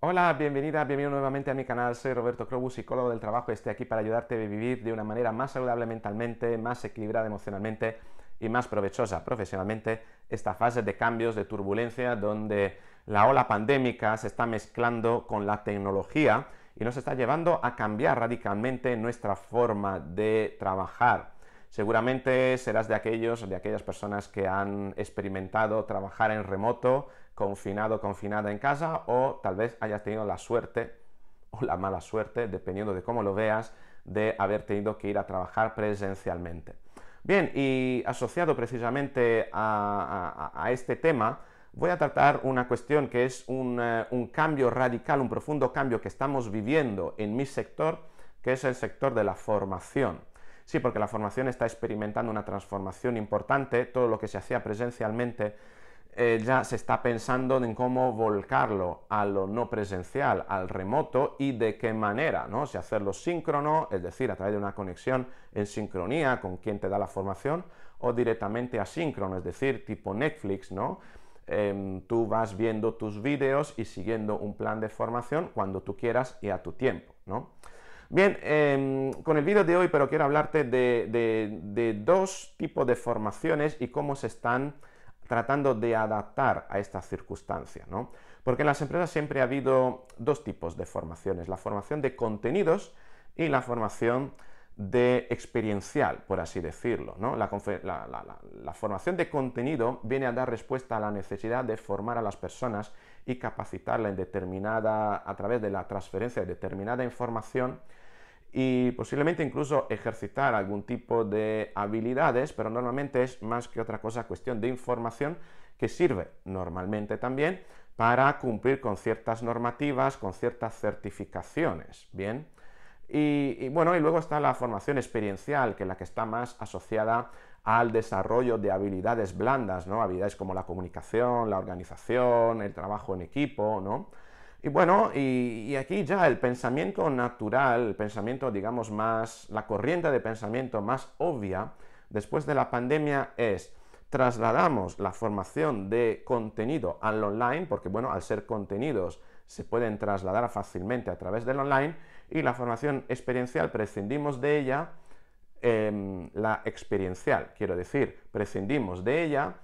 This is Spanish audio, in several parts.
Hola, bienvenida, bienvenido nuevamente a mi canal. Soy Roberto Crobus, psicólogo del trabajo. Estoy aquí para ayudarte a vivir de una manera más saludable mentalmente, más equilibrada emocionalmente y más provechosa profesionalmente esta fase de cambios, de turbulencia, donde la ola pandémica se está mezclando con la tecnología y nos está llevando a cambiar radicalmente nuestra forma de trabajar Seguramente serás de aquellos, de aquellas personas que han experimentado trabajar en remoto, confinado, confinada en casa, o tal vez hayas tenido la suerte o la mala suerte, dependiendo de cómo lo veas, de haber tenido que ir a trabajar presencialmente. Bien, y asociado precisamente a, este tema, voy a tratar una cuestión que es eh, un cambio radical, un profundo cambio que estamos viviendo en mi sector, que es el sector de la formación. Sí, porque la formación está experimentando una transformación importante, todo lo que se hacía presencialmente eh, ya se está pensando en cómo volcarlo a lo no presencial, al remoto y de qué manera, ¿no? Si hacerlo síncrono, es decir, a través de una conexión en sincronía con quien te da la formación, o directamente asíncrono, es decir, tipo Netflix, ¿no? Em, tú vas viendo tus vídeos y siguiendo un plan de formación cuando tú quieras y a tu tiempo, ¿no? Bien, em, con el vídeo de hoy, pero quiero hablarte de, dos tipos de formaciones y cómo se están tratando de adaptar a esta circunstancia, ¿no? Porque en las empresas siempre ha habido dos tipos de formaciones, la formación de contenidos y la formación de experiencial, por así decirlo. La, formación de contenido viene a dar respuesta a la necesidad de formar a las personas y capacitarla en determinada, a través de la transferencia de determinada información y posiblemente incluso ejercitar algún tipo de habilidades, pero normalmente es más que otra cosa cuestión de información que sirve normalmente también para cumplir con ciertas normativas, con ciertas certificaciones, ¿bien? Y, bueno, y luego está la formación experiencial, que es la que está más asociada al desarrollo de habilidades blandas, ¿no? Habilidades como la comunicación, la organización, el trabajo en equipo, ¿no? Y bueno, y, aquí ya el pensamiento natural, el pensamiento, digamos, más, la corriente de pensamiento más obvia después de la pandemia es trasladamos la formación de contenido al online, porque bueno, al ser contenidos se pueden trasladar fácilmente a través del online, y la formación experiencial prescindimos de ella, em, la experiencial, quiero decir, prescindimos de ella,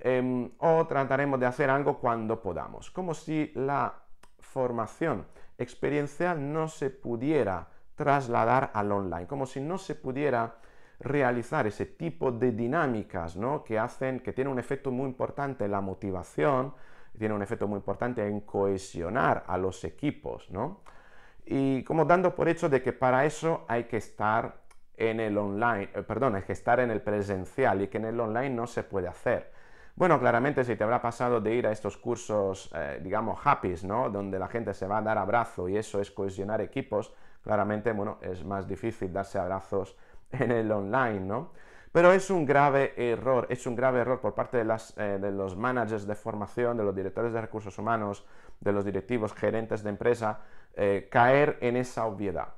em, o trataremos de hacer algo cuando podamos, como si la formación experiencial no se pudiera trasladar al online, como si no se pudiera realizar ese tipo de dinámicas ¿no? que hacen, que tiene un efecto muy importante en la motivación, tiene un efecto muy importante en cohesionar a los equipos, ¿no? Y como dando por hecho de que para eso hay que estar en el online, eh, perdón, hay que estar en el presencial y que en el online no se puede hacer. Bueno, claramente si te habrá pasado de ir a estos cursos, eh, digamos, happy, ¿no? Donde la gente se va a dar abrazo y eso es cohesionar equipos, claramente, bueno, es más difícil darse abrazos en el online, ¿no? Pero es un grave error, es un grave error por parte eh, de, los managers de formación, de los directores de recursos humanos, de los directivos, gerentes de empresa, eh, caer en esa obviedad.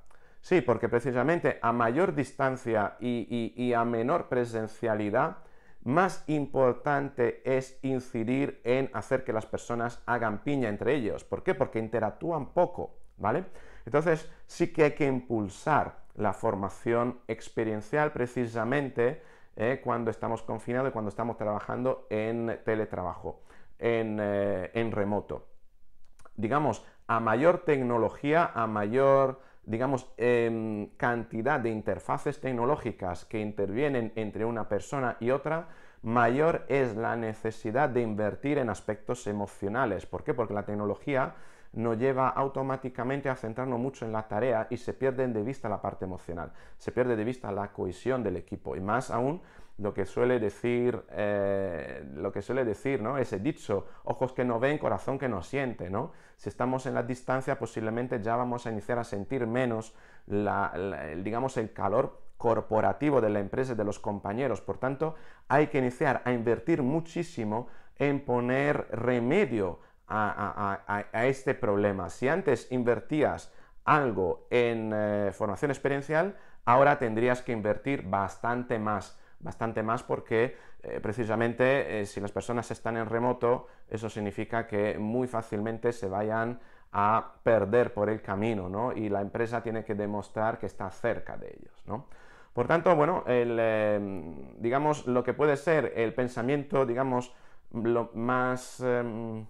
Sí, porque precisamente a mayor distancia y a menor presencialidad, más importante es incidir en hacer que las personas hagan piña entre ellos. ¿Por qué? Porque interactúan poco, ¿vale? Entonces sí que hay que impulsar la formación experiencial precisamente eh, cuando estamos confinados y cuando estamos trabajando en teletrabajo, en eh, remoto. Digamos, a mayor tecnología, a mayor digamos, em, cantidad de interfaces tecnológicas que intervienen entre una persona y otra, mayor es la necesidad de invertir en aspectos emocionales. ¿Por qué? Porque la tecnología nos lleva automáticamente a centrarnos mucho en la tarea y se pierden de vista la parte emocional, se pierde de vista la cohesión del equipo y más aún lo que suele decir, eh, lo que suele decir, ¿no? Ese dicho, ojos que no ven, corazón que no siente, ¿no? Si estamos en la distancia, posiblemente ya vamos a iniciar a sentir menos, digamos, el calor corporativo de la empresa y de los compañeros. Por tanto, hay que iniciar a invertir muchísimo en poner remedio a, este problema. Si antes invertías algo en eh, formación experiencial, ahora tendrías que invertir bastante más, bastante más porque eh, precisamente eh, si las personas están en remoto, eso significa que muy fácilmente se vayan a perder por el camino, ¿no? Y la empresa tiene que demostrar que está cerca de ellos, ¿no? Por tanto, bueno, em, digamos, lo que puede ser el pensamiento, digamos, lo más em,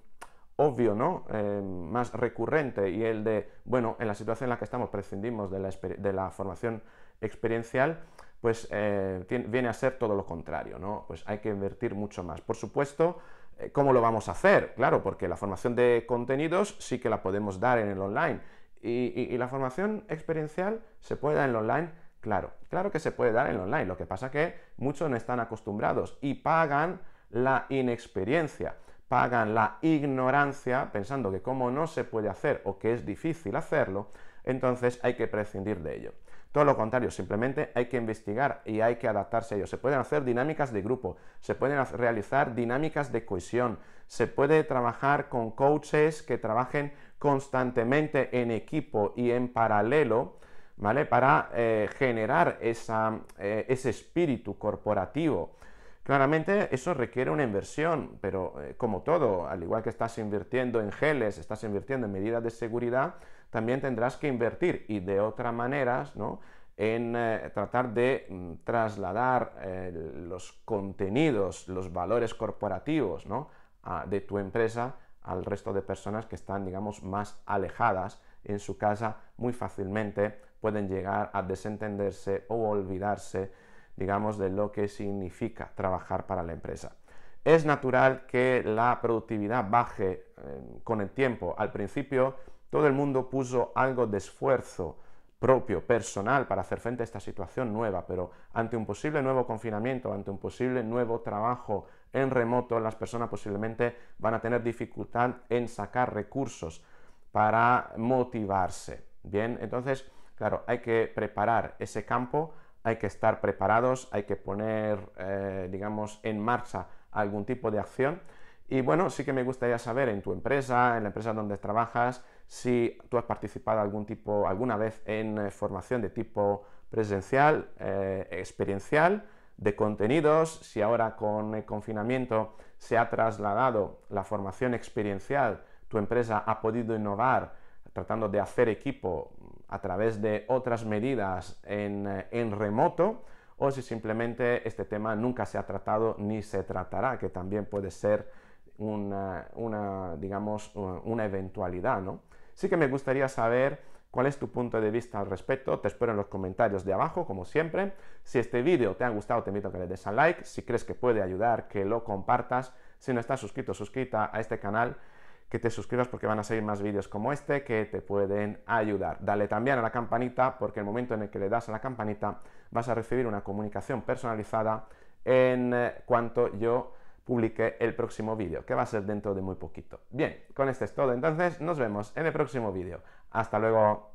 obvio, ¿no? Eh, más recurrente y el de, bueno, en la situación en la que estamos prescindimos de la, formación experiencial, pues eh, viene a ser todo lo contrario, ¿no? Pues hay que invertir mucho más. Por supuesto, eh, ¿cómo lo vamos a hacer? Claro, porque la formación de contenidos sí que la podemos dar en el online. Y, la formación experiencial se puede dar en el online, claro, claro que se puede dar en el online. Lo que pasa que muchos no están acostumbrados y pagan la inexperiencia pagan la ignorancia pensando que como no se puede hacer o que es difícil hacerlo, entonces hay que prescindir de ello. Todo lo contrario, simplemente hay que investigar y hay que adaptarse a ello. Se pueden hacer dinámicas de grupo, se pueden realizar dinámicas de cohesión, se puede trabajar con coaches que trabajen constantemente en equipo y en paralelo, ¿vale? Para eh, generar eh, ese espíritu corporativo Claramente eso requiere una inversión, pero eh, como todo, al igual que estás invirtiendo en geles, estás invirtiendo en medidas de seguridad, también tendrás que invertir y de otra manera, ¿no? en eh, tratar de mm, trasladar eh, los contenidos, los valores corporativos ¿no? de tu empresa al resto de personas que están, digamos, más alejadas en su casa, muy fácilmente pueden llegar a desentenderse o olvidarse digamos, de lo que significa trabajar para la empresa. Es natural que la productividad baje eh, con el tiempo. Al principio todo el mundo puso algo de esfuerzo propio, personal, para hacer frente a esta situación nueva, pero ante un posible nuevo confinamiento, ante un posible nuevo trabajo en remoto, las personas posiblemente van a tener dificultad en sacar recursos para motivarse. Bien, entonces, claro, hay que preparar ese campo hay que estar preparados, hay que poner, eh, digamos, en marcha algún tipo de acción. Y bueno, sí que me gustaría saber en tu empresa, en la empresa donde trabajas, si tú has participado algún tipo, alguna vez en eh, formación de tipo presencial, eh, experiencial, de contenidos, si ahora con el confinamiento se ha trasladado la formación experiencial, tu empresa ha podido innovar tratando de hacer equipo, a través de otras medidas eh, en, remoto o si simplemente este tema nunca se ha tratado ni se tratará, que también puede ser una, digamos, una eventualidad, ¿no? Sí que me gustaría saber cuál es tu punto de vista al respecto, te espero en los comentarios de abajo, como siempre. Si este vídeo te ha gustado, te invito a que le des a like, si crees que puede ayudar, que lo compartas. Si no estás suscrito, suscrita a este canal que te suscribas porque van a seguir más vídeos como este que te pueden ayudar. Dale también a la campanita porque el momento en el que le das a la campanita vas a recibir una comunicación personalizada en eh, cuanto yo publique el próximo vídeo, que va a ser dentro de muy poquito. Bien, con este es todo entonces, nos vemos en el próximo vídeo. Hasta luego.